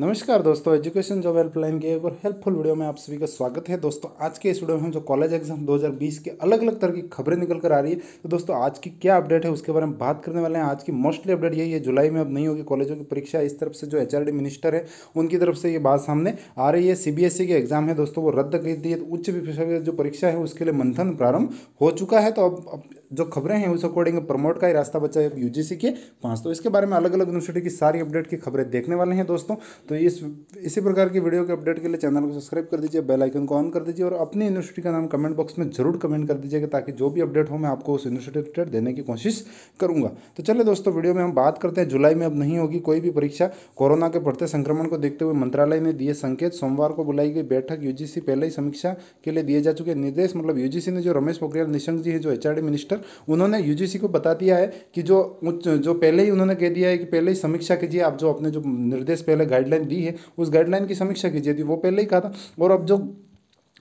नमस्कार दोस्तों education job helpline के एक और हेल्पफुल वीडियो में आप सभी का स्वागत है दोस्तों आज के इस वीडियो में हम जो कॉलेज एग्जाम 2020 के अलग अलग तरह की खबरें निकल कर आ रही है तो दोस्तों आज की क्या अपडेट है उसके बारे में बात करने वाले हैं आज की मोस्टली अपडेट यही है जुलाई में अब नहीं होगी कॉलेजों की परीक्षा इस तरफ से जो एच मिनिस्टर है उनकी तरफ से ये बात सामने आ रही है सी e के एग्जाम है दोस्तों वो रद्द कर दी है तो उच्च विषय जो परीक्षा है उसके लिए मंथन प्रारंभ हो चुका है तो अब जो खबरें हैं उस अकॉर्डिंग प्रमोट का ही रास्ता बचा है यूजीसी के पास तो इसके बारे में अलग अलग यूनिवर्सिटी की सारी अपडेट की खबरें देखने वाले हैं दोस्तों तो इस इसी प्रकार की वीडियो के अपडेट के लिए चैनल को सब्सक्राइब कर दीजिए बेल आइकन को ऑन कर दीजिए और अपनी यूनिवर्सिटी का नाम कमेंट बॉक्स में जरूर कमेंट कर दीजिएगा ताकि जो भी अपडेट हो मैं आपको उस यूनिवर्सिटी रिलेटेड देने की कोशिश करूंगा तो चले दोस्तों वीडियो में हम बात करते हैं जुलाई में अब नहीं होगी कोई भी परीक्षा कोरोना के बढ़ते संक्रमण को देखते हुए मंत्रालय ने दिए संकेत सोमवार को बुलाई गई बैठक यूजीसी पहले ही समीक्षा के लिए दिए जा चुके निर्देश मतलब यूजीसी ने जो रमेश पोखरियाल निशंक जी हैं जो एचआरडी मिनिस्टर उन्होंने यूजीसी को बता दिया है कि जो जो पहले ही उन्होंने कह दिया है कि पहले ही समीक्षा कीजिए आप जो अपने जो निर्देश पहले गाइडलाइन दी है उस गाइडलाइन की समीक्षा कीजिए थी वो पहले ही कहा था और अब जो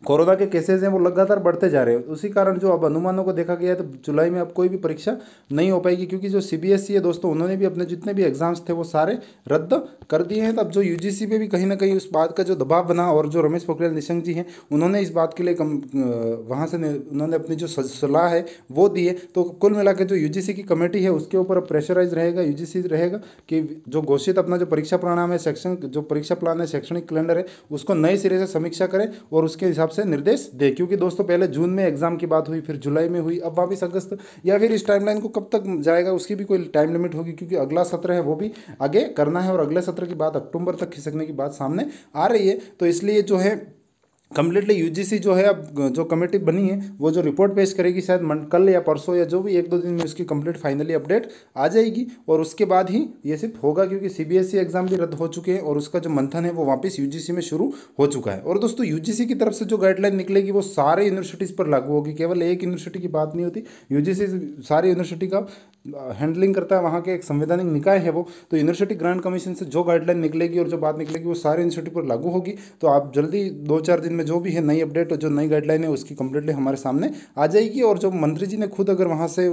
कोरोना के केसेज हैं वो लगातार बढ़ते जा रहे हैं उसी कारण जो अब अनुमानों को देखा गया है तो जुलाई में अब कोई भी परीक्षा नहीं हो पाएगी क्योंकि जो सीबीएसई है दोस्तों उन्होंने भी अपने जितने भी एग्जाम्स थे वो सारे रद्द कर दिए हैं तो अब जो यूजीसी पे भी कहीं ना कहीं उस बात का जो दबाव बना और जो रमेश पोखरियाल निशंक जी हैं उन्होंने इस बात के लिए कम वहाँ से उन्होंने अपनी जो सलाह है वो दी है तो कुल मिला जो यू की कमेटी है उसके ऊपर प्रेशराइज रहेगा यू रहेगा कि जो घोषित अपना जो परीक्षा प्रणाम है शैक्षणिक जो परीक्षा प्लान है शैक्षणिक कैलेंडर है उसको नए सिरे से समीक्षा करें और उसके हिसाब हिसाब से निर्देश दे क्योंकि दोस्तों पहले जून में एग्जाम की बात हुई फिर जुलाई में हुई अब वापिस अगस्त या फिर इस टाइमलाइन को कब तक जाएगा उसकी भी कोई टाइम लिमिट होगी क्योंकि अगला सत्र है वो भी आगे करना है और अगले सत्र की बात अक्टूबर तक खिसकने की बात सामने आ रही है तो इसलिए जो है कम्प्लीटली यूजीसी जो है अब जो कमेटी बनी है वो जो रिपोर्ट पेश करेगी शायद कल या परसों या जो भी एक दो दिन में उसकी कम्प्लीट फाइनली अपडेट आ जाएगी और उसके बाद ही ये सिर्फ होगा क्योंकि सीबीएसई एग्जाम e भी रद्द हो चुके हैं और उसका जो मंथन है वो वापस यूजीसी में शुरू हो चुका है और दोस्तों यूजीसी की तरफ से जो गाइडलाइन निकलेगी वो सारे यूनिवर्सिटीज़ पर लागू होगी केवल एक यूनिवर्सिटी की बात नहीं होती यूजीसी सारी यूनिवर्सिटी का हैंडलिंग करता है वहाँ के एक संवैधानिक निकाय है वो तो यूनिवर्सिटी ग्रांट कमीशन से जो गाइडलाइन निकलेगी और जो बात निकलेगी वो सारे यूनिवर्सिटी पर लागू होगी तो आप जल्दी दो चार दिन में जो भी है नई अपडेट और जो नई गाइडलाइन है उसकी कंप्लीटली हमारे सामने आ जाएगी और जो मंत्री जी ने खुद अगर वहाँ से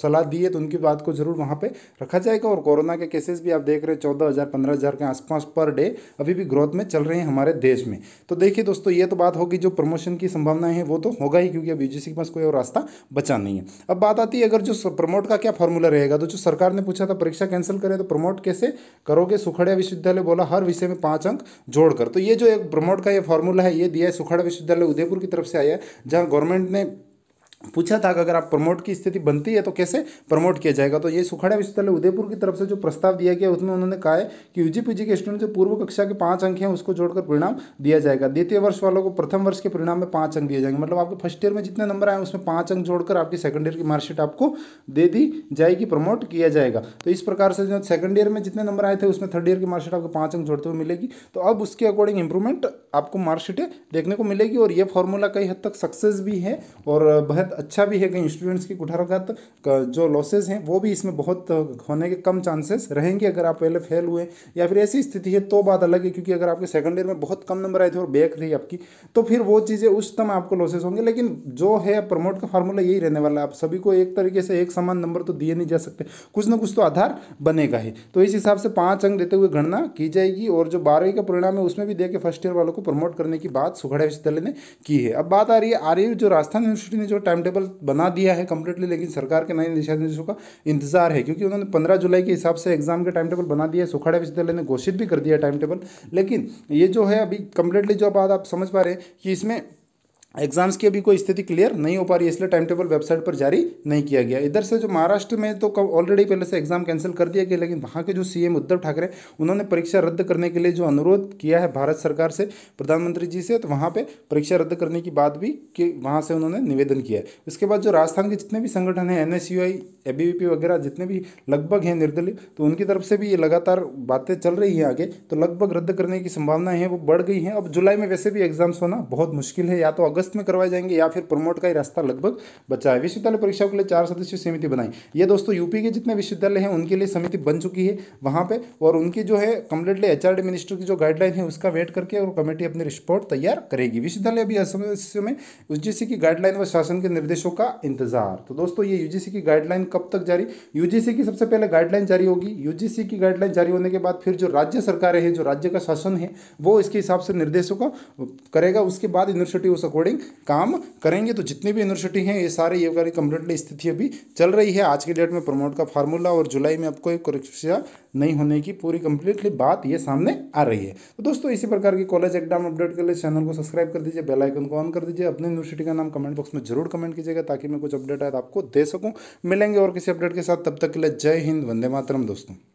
सलाह दी है तो उनकी बात को जरूर वहाँ पर रखा जाएगा और कोरोना के केसेस भी आप देख रहे हैं चौदह हज़ार पंद्रह हज़ार के आसपास पर डे अभी भी ग्रोथ में चल रहे हैं हमारे देश में तो देखिए दोस्तों ये तो बात होगी जो प्रमोशन की संभावनाएं हैं वो तो होगा ही क्योंकि अब यूजीसी के पास कोई और रास्ता बचा नहीं है अब बात आती है अगर जो प्रमोट का क्या फॉर्मूला रहेगा तो जो सरकार ने पूछा था परीक्षा कैंसिल करें तो प्रमोट कैसे करोगे सुखड़िया विश्वविद्यालय बोला हर विषय में पांच अंक जोड़कर तो ये जो एक प्रमोट का ये फॉर्मूला है ये दिया है सुखड़ा विश्वविद्यालय उदयपुर की तरफ से आया है जहाँ गवर्नमेंट ने पूछा था कि अगर आप प्रमोट की स्थिति बनती है तो कैसे प्रमोट किया जाएगा तो ये सुखाड़ा विश्वविद्यालय उदयपुर की तरफ से जो प्रस्ताव दिया गया उसमें उन्होंने कहा है कि यूजी पीजी के स्टूडेंट जो पूर्व कक्षा के पाँच अंक हैं उसको जोड़कर परिणाम दिया जाएगा द्वितीय वर्ष वालों को प्रथम वर्ष के परिणाम में पाँच अंक दिए जाएंगे मतलब आपके फर्स्ट ईयर में जितने नंबर आए उसमें पाँच अंक जोड़कर आपकी सेकंड ईयर की मार्कशीट आपको दे दी जाएगी प्रमोट किया जाएगा तो इस प्रकार से जो सेकंड ईयर में जितने नंबर आए थे उसमें थर्ड ईयर की मार्कशीट आपको पाँच अंक जोड़ते हुए मिलेगी तो अब उसके अकॉर्डिंग इंप्रूवमेंट आपको मार्कशीटें देखने को मिलेगी और ये फॉर्मूला कई हद तक सक्सेस भी है और बहुत अच्छा भी है कहीं स्टूडेंट्स की कुठाराघात जो लॉसेज हैं वो भी इसमें बहुत होने के कम चांसेस रहेंगे अगर आप पहले फेल हुए या फिर ऐसी स्थिति है तो बात अलग है क्योंकि अगर आपके सेकंड ईयर में बहुत कम नंबर आए थे और बैक रही आपकी तो फिर वो चीज़ें उस तम आपको लॉसेज होंगे लेकिन जो है प्रमोट का फार्मूला यही रहने वाला है आप सभी को एक तरीके से एक समान नंबर तो दिए नहीं जा सकते कुछ ना कुछ तो आधार बनेगा ही तो इस हिसाब से पाँच अंक देते हुए गणना की जाएगी और जो बारहवीं का परिणाम है उसमें भी दे के फर्स्ट ईयर वालों को प्रमोट करने की बात सुखड़ा विश्वविद्यालय ने की है अब बात आ रही है आर जो राजस्थान यूनिवर्सिटी ने जो टाइम टाइम टेबल बना दिया है कम्प्लीटली लेकिन सरकार के नए दिशा निर्देशों का इंतजार है क्योंकि उन्होंने पंद्रह जुलाई के हिसाब से एग्जाम के टाइम टेबल बना दिया है सुखाड़ा विश्वविद्यालय ने घोषित भी कर दिया टाइम टेबल लेकिन ये जो है अभी कम्प्लीटली जो बात आप समझ पा रहे हैं कि इसमें एग्जाम्स की अभी कोई स्थिति क्लियर नहीं हो पा रही है इसलिए टाइम टेबल वेबसाइट पर जारी नहीं किया गया इधर से जो महाराष्ट्र में तो कब ऑलरेडी पहले से एग्जाम कैंसिल कर दिया गया लेकिन वहाँ के जो सीएम उद्धव ठाकरे उन्होंने परीक्षा रद्द करने के लिए जो अनुरोध किया है भारत सरकार से प्रधानमंत्री जी से तो वहाँ पर परीक्षा रद्द करने की बात भी कि वहाँ से उन्होंने निवेदन किया है इसके बाद जो राजस्थान के जितने भी संगठन हैं एन एस वगैरह जितने भी लगभग हैं निर्दलीय तो उनकी तरफ से भी ये लगातार बातें चल रही हैं आगे तो लगभग रद्द करने की संभावनाएं हैं वो बढ़ गई हैं अब जुलाई में वैसे भी एग्जाम्स होना बहुत मुश्किल है या तो अगस्त अगस्त में करवाए जाएंगे या फिर प्रमोट का ही रास्ता लगभग बचा है विश्वविद्यालय परीक्षाओं के लिए चार सदस्यीय समिति बनाई ये दोस्तों यूपी के जितने विश्वविद्यालय हैं उनके लिए समिति बन चुकी है वहाँ पर और उनकी जो है कम्प्लीटली एच आर मिनिस्टर की जो गाइडलाइन है उसका वेट करके और कमेटी अपनी रिपोर्ट तैयार करेगी विश्वविद्यालय अभी असमस्य में यूजीसी की गाइडलाइन व शासन के निर्देशों का इंतजार तो दोस्तों ये यूजीसी की गाइडलाइन कब तक जारी यूजीसी की सबसे पहले गाइडलाइन जारी होगी यूजीसी की गाइडलाइन जारी होने के बाद फिर जो राज्य सरकारें हैं जो राज्य का शासन है वो इसके हिसाब से निर्देशों का करेगा उसके बाद यूनिवर्सिटी उस अकॉर्डिंग अकॉर्डिंग काम करेंगे तो जितनी भी यूनिवर्सिटी हैं ये सारे ये वाली कम्प्लीटली स्थिति अभी चल रही है आज के डेट में प्रमोट का फार्मूला और जुलाई में आपको एक परीक्षा नहीं होने की पूरी कम्प्लीटली बात ये सामने आ रही है तो दोस्तों इसी प्रकार की कॉलेज एग्जाम अपडेट के लिए चैनल को सब्सक्राइब कर दीजिए बेलाइकन को ऑन कर दीजिए अपने यूनिवर्सिटी का नाम कमेंट बॉक्स में जरूर कमेंट कीजिएगा ताकि मैं कुछ अपडेट आए आपको दे सकूँ मिलेंगे और किसी अपडेट के साथ तब तक के लिए जय हिंद वंदे मातरम दोस्तों